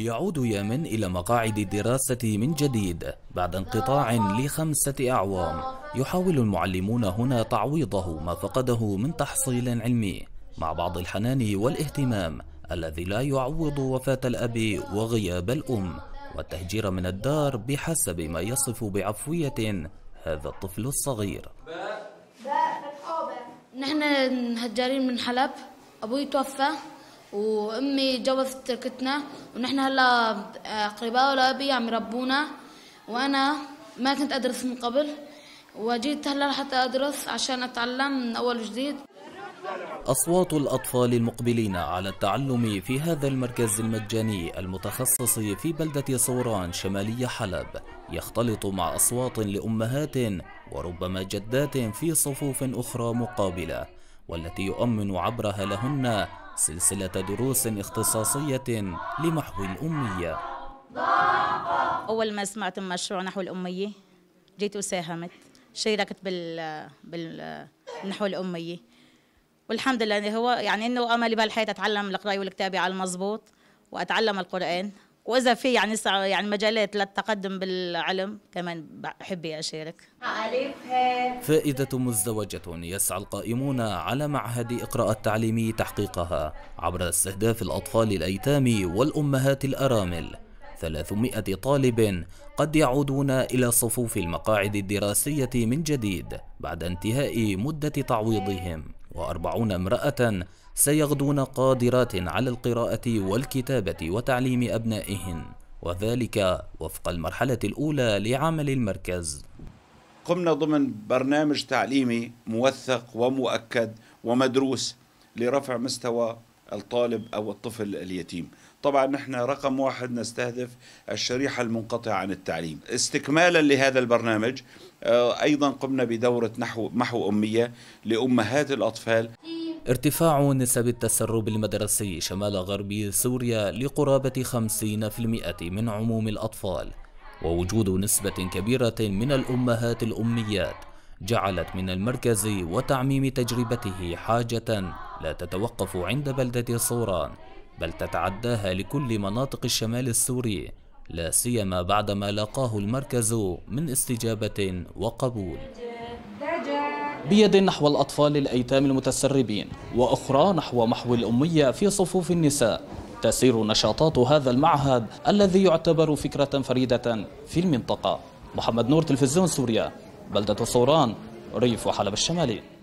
يعود يامن إلى مقاعد الدراسة من جديد بعد انقطاع لخمسة أعوام يحاول المعلمون هنا تعويضه ما فقده من تحصيل علمي مع بعض الحنان والاهتمام الذي لا يعوض وفاة الأب وغياب الأم والتهجير من الدار بحسب ما يصف بعفوية هذا الطفل الصغير نحن هجارين من حلب أبوي توفى وامي جوزت تركتنا ونحن هلا اقرباء آه، لابي عم يربونا وانا ما كنت ادرس من قبل وجيت هلا لحتى ادرس عشان اتعلم من اول وجديد أصوات الأطفال المقبلين على التعلم في هذا المركز المجاني المتخصص في بلدة صوران شمالي حلب يختلط مع أصوات لأمهات وربما جدات في صفوف أخرى مقابلة والتي يؤمن عبرها لهن سلسلة دروس اختصاصية لمحو الأمية أول ما سمعت المشروع نحو الأمية جيت وساهمت شاركت بال بالنحو الأمية والحمد لله هو يعني إنه أملي بهالحياة أتعلم القراية والكتابة على المضبوط وأتعلم القرآن واذا في يعني يعني مجالات للتقدم بالعلم كمان بحب اشارك فائده مزدوجه يسعى القائمون على معهد اقراء التعليمي تحقيقها عبر استهداف الاطفال الايتام والامهات الارامل 300 طالب قد يعودون إلى صفوف المقاعد الدراسية من جديد بعد انتهاء مدة تعويضهم وأربعون امرأة سيغدون قادرات على القراءة والكتابة وتعليم أبنائهن وذلك وفق المرحلة الأولى لعمل المركز قمنا ضمن برنامج تعليمي موثق ومؤكد ومدروس لرفع مستوى الطالب أو الطفل اليتيم طبعا نحن رقم واحد نستهدف الشريحة المنقطعة عن التعليم استكمالا لهذا البرنامج آه، أيضا قمنا بدورة نحو محو أمية لأمهات الأطفال ارتفاع نسب التسرب المدرسي شمال غربي سوريا لقرابة 50% من عموم الأطفال ووجود نسبة كبيرة من الأمهات الأميات جعلت من المركز وتعميم تجربته حاجة لا تتوقف عند بلدة صوران بل تتعداها لكل مناطق الشمال السوري لا سيما بعدما لاقاه المركز من استجابة وقبول بيد نحو الأطفال الأيتام المتسربين وأخرى نحو محو الأمية في صفوف النساء تسير نشاطات هذا المعهد الذي يعتبر فكرة فريدة في المنطقة محمد نور تلفزيون سوريا بلدة صوران ريف حلب الشمالي